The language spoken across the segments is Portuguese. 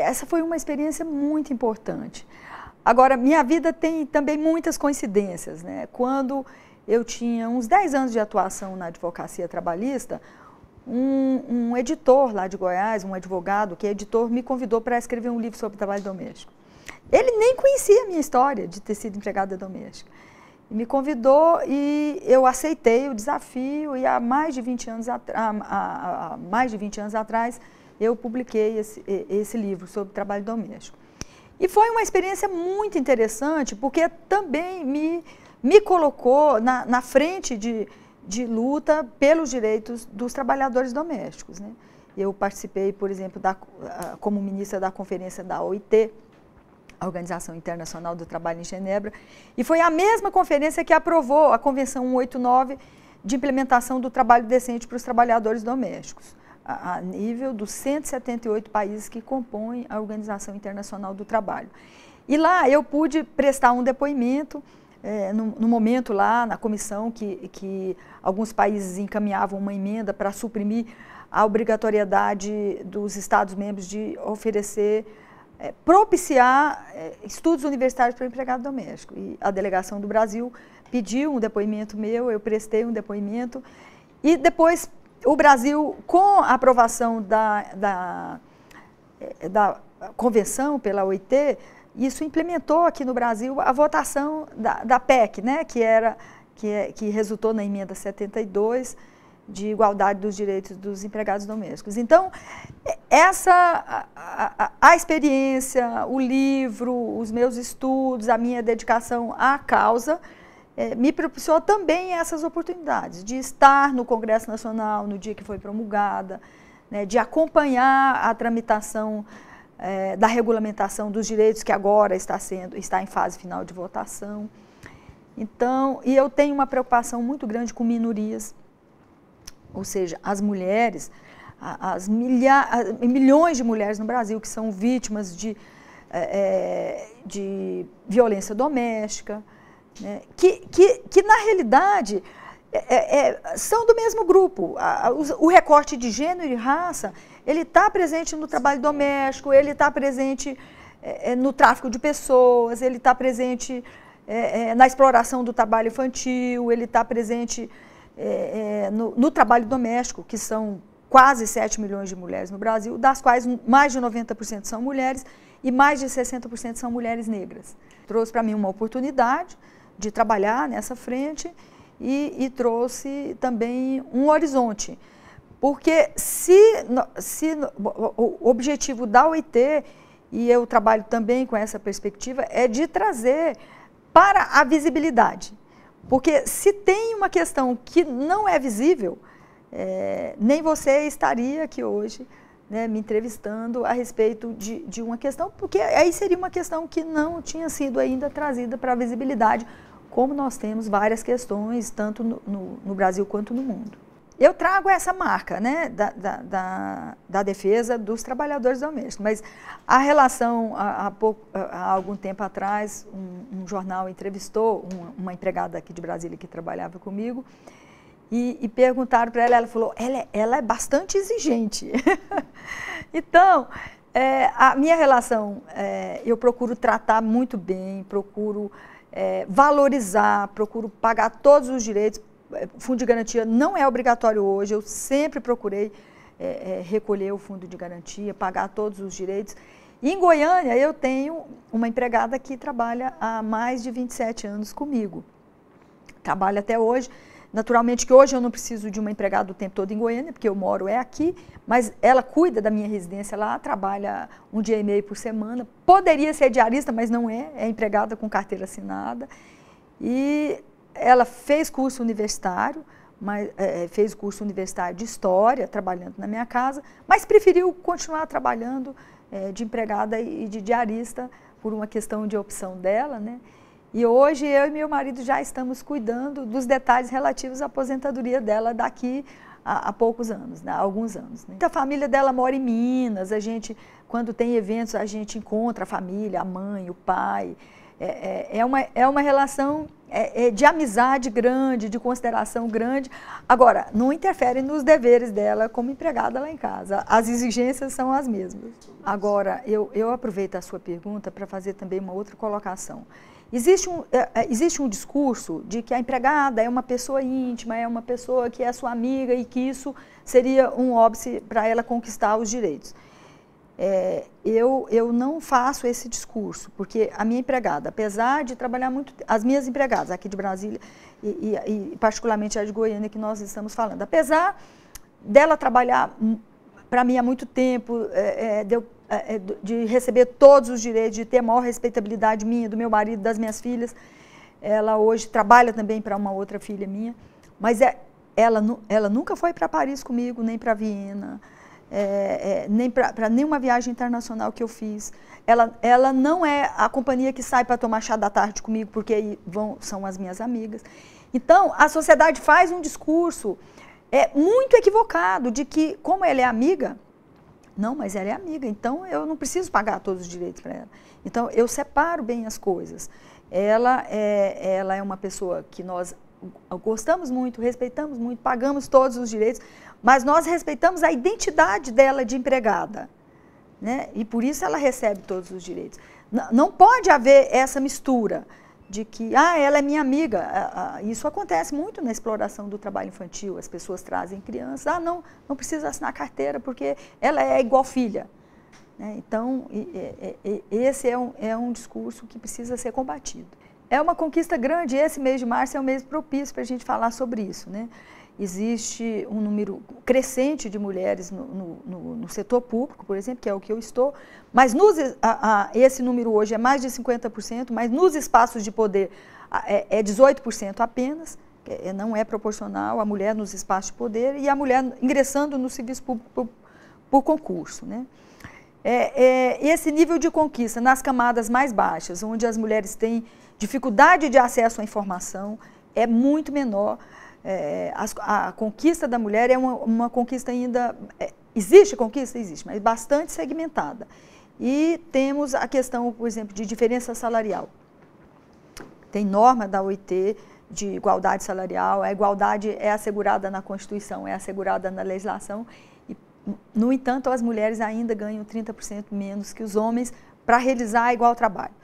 essa foi uma experiência muito importante. Agora, minha vida tem também muitas coincidências. Né? Quando eu tinha uns 10 anos de atuação na advocacia trabalhista, um, um editor lá de Goiás, um advogado que é editor, me convidou para escrever um livro sobre trabalho doméstico. Ele nem conhecia a minha história de ter sido empregada doméstica. Me convidou e eu aceitei o desafio e há mais de 20 anos, há, há mais de 20 anos atrás eu publiquei esse, esse livro sobre trabalho doméstico. E foi uma experiência muito interessante, porque também me, me colocou na, na frente de, de luta pelos direitos dos trabalhadores domésticos. Né? Eu participei, por exemplo, da, como ministra da conferência da OIT, a Organização Internacional do Trabalho em Genebra, e foi a mesma conferência que aprovou a Convenção 189 de implementação do trabalho decente para os trabalhadores domésticos a, nível dos 178 países que compõem a Organização Internacional do Trabalho. E lá eu pude prestar um depoimento, é, no, no, momento lá na comissão que, que alguns países encaminhavam uma emenda para suprimir a obrigatoriedade dos Estados-membros de oferecer, é, propiciar é, estudos universitários para o empregado doméstico. E a delegação do Brasil pediu um depoimento meu, eu prestei um depoimento e depois o Brasil, com a aprovação da, da, eh, da convenção pela OIT, isso implementou aqui no Brasil a votação da, da PEC, né, que, era, que, é, que resultou na emenda 72 de igualdade dos direitos dos empregados domésticos. Então, eh, essa a, a, a experiência, o livro, os meus estudos, a minha dedicação à causa, é, me proporcionou também essas oportunidades de estar no Congresso Nacional no dia que foi promulgada, né, de acompanhar a tramitação é, da regulamentação dos direitos que agora está sendo está em fase final de votação. Então, e eu tenho uma preocupação muito grande com minorias, ou seja, as mulheres, as, milha, milhões de mulheres no Brasil que são vítimas de, é, é de violência doméstica, né, que, que, que, na realidade, é, é, é são do mesmo grupo. A, a, o, recorte de gênero e raça, ele está presente no trabalho doméstico, ele está presente é, é, no tráfico de pessoas, ele está presente é, na exploração do trabalho infantil, ele está presente no, no trabalho doméstico, que são quase 7 milhões de mulheres no Brasil, das quais mais de 90% são mulheres e mais de 60% são mulheres negras. Trouxe para mim uma oportunidade de trabalhar nessa frente e, e trouxe também um horizonte. Porque se, se o objetivo da OIT, e eu trabalho também com essa perspectiva, é de trazer para a visibilidade. Porque se tem uma questão que não é visível, é, nem você estaria aqui hoje né, me entrevistando a respeito de, de uma questão, porque aí seria uma questão que não tinha sido ainda trazida para a visibilidade, como nós temos várias questões, tanto no, no, no, Brasil quanto no mundo. Eu trago essa marca né, da, da, da, da defesa dos trabalhadores domésticos, mas a relação, há, há, pouco, há algum tempo atrás, um, um jornal entrevistou uma, uma empregada aqui de Brasília que trabalhava comigo, e, e, perguntaram para ela, ela falou, ela, é, ela é bastante exigente. Então, é, a minha relação, é, eu procuro tratar muito bem, procuro é, valorizar, procuro pagar todos os direitos. Fundo de garantia não é obrigatório hoje, eu sempre procurei é, é, recolher o fundo de garantia, pagar todos os direitos. E em Goiânia, eu tenho uma empregada que trabalha há mais de 27 anos comigo. Trabalha até hoje. Naturalmente que hoje eu não preciso de uma empregada o tempo todo em Goiânia, porque eu moro é aqui, mas ela cuida da minha residência lá, trabalha um dia e meio por semana. Poderia ser diarista, mas não é, é empregada com carteira assinada. E ela fez curso universitário, mas, é, é fez curso universitário de História, trabalhando na minha casa, mas preferiu continuar trabalhando é, de empregada e de diarista por uma questão de opção dela, né? E hoje eu e meu marido já estamos cuidando dos detalhes relativos à aposentadoria dela daqui a, a poucos anos, né? alguns anos. Né? A família dela mora em Minas, a gente, quando tem eventos, a gente encontra a família, a mãe, o pai. É, é, é, uma, é uma relação é, é, de amizade grande, de consideração grande. Agora, não interfere nos deveres dela como empregada lá em casa. As exigências são as mesmas. Agora, eu, eu aproveito a sua pergunta para fazer também uma outra colocação. Existe um, existe um discurso de que a empregada é uma pessoa íntima, é uma pessoa que é sua amiga e que isso seria um óbice para ela conquistar os direitos é, eu, eu não faço esse discurso, porque a minha empregada, apesar de trabalhar muito, as minhas empregadas aqui de Brasília e, e, e particularmente a de Goiânia que nós estamos falando, apesar dela trabalhar para mim há muito tempo, é, é de, é, é de receber todos os direitos, de ter a maior respeitabilidade minha, do meu marido, das minhas filhas, ela hoje trabalha também para uma outra filha minha, mas é, ela, ela nunca foi para Paris comigo, nem para Viena é, é, nem para nenhuma viagem internacional que eu fiz. Ela, ela não é a companhia que sai para tomar chá da tarde comigo, porque vão, são as minhas amigas. Então, a sociedade faz um discurso é, muito equivocado de que, como ela é amiga, não, mas ela é amiga, então eu não preciso pagar todos os direitos para ela. Então, eu separo bem as coisas. Ela é, ela é uma pessoa que nós gostamos muito, respeitamos muito, pagamos todos os direitos, mas nós respeitamos a identidade dela de empregada. Né? E por isso ela recebe todos os direitos. N não pode haver essa mistura de que, ah, ela é minha amiga. Ah, ah, isso acontece muito na exploração do trabalho infantil. As pessoas trazem crianças, ah, não, não precisa assinar carteira porque ela é igual filha. Né? Então, e, e, e, esse é um, é um discurso que precisa ser combatido. É uma conquista grande. Esse mês de março é um mês propício para a gente falar sobre isso. Né? Existe um número crescente de mulheres no, no, no, setor público, por exemplo, que é o que eu estou, mas nos, a, a, esse número hoje é mais de 50%, mas nos espaços de poder é, é 18% apenas. É, não é proporcional a mulher nos espaços de poder e a mulher ingressando no serviço público por, por concurso. Né? É, é, esse nível de conquista nas camadas mais baixas, onde as mulheres têm dificuldade de acesso à informação é muito menor. É, a, a, conquista da mulher é uma, uma conquista ainda. É, existe conquista? Existe, mas bastante segmentada. E temos a questão, por exemplo, de diferença salarial. Tem norma da OIT de igualdade salarial, a igualdade é assegurada na Constituição, é assegurada na legislação. E, no entanto, as mulheres ainda ganham 30% menos que os homens para realizar igual trabalho.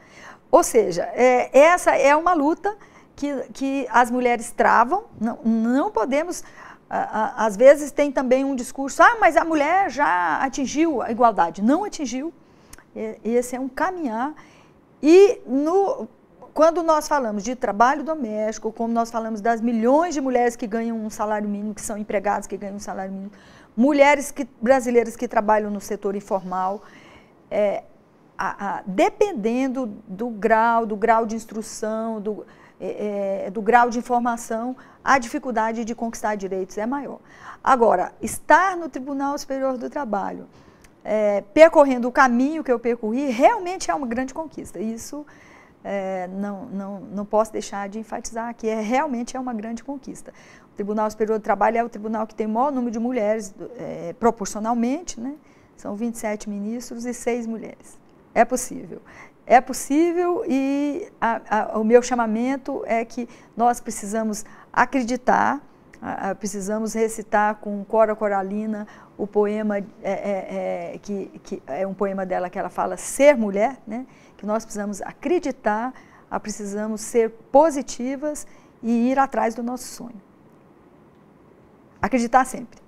Ou seja, é, essa é uma luta que, que as mulheres travam, não, não podemos. às vezes tem também um discurso, ah, mas a mulher já atingiu a igualdade. Não atingiu. esse é um caminhar. E no, quando nós falamos de trabalho doméstico, como nós falamos das milhões de mulheres que ganham um salário mínimo, que são empregadas, que ganham um salário mínimo, mulheres que, brasileiras que trabalham no setor informal, é, a, a, dependendo do grau, do grau de instrução, do, é, do grau de informação, a dificuldade de conquistar direitos é maior. Agora, estar no Tribunal Superior do Trabalho, é, percorrendo o caminho que eu percorri, realmente é uma grande conquista. Isso é, não, não, não posso deixar de enfatizar que é, realmente é uma grande conquista. O Tribunal Superior do Trabalho é o tribunal que tem o maior número de mulheres proporcionalmente, né? são 27 ministros e 6 mulheres. É possível. É possível e a, a, o meu chamamento é que nós precisamos acreditar, a, precisamos recitar com Cora Coralina o poema é, é, é, que, que, é um poema dela que ela fala ser mulher, né? Que nós precisamos acreditar, precisamos ser positivas e ir atrás do nosso sonho. Acreditar sempre.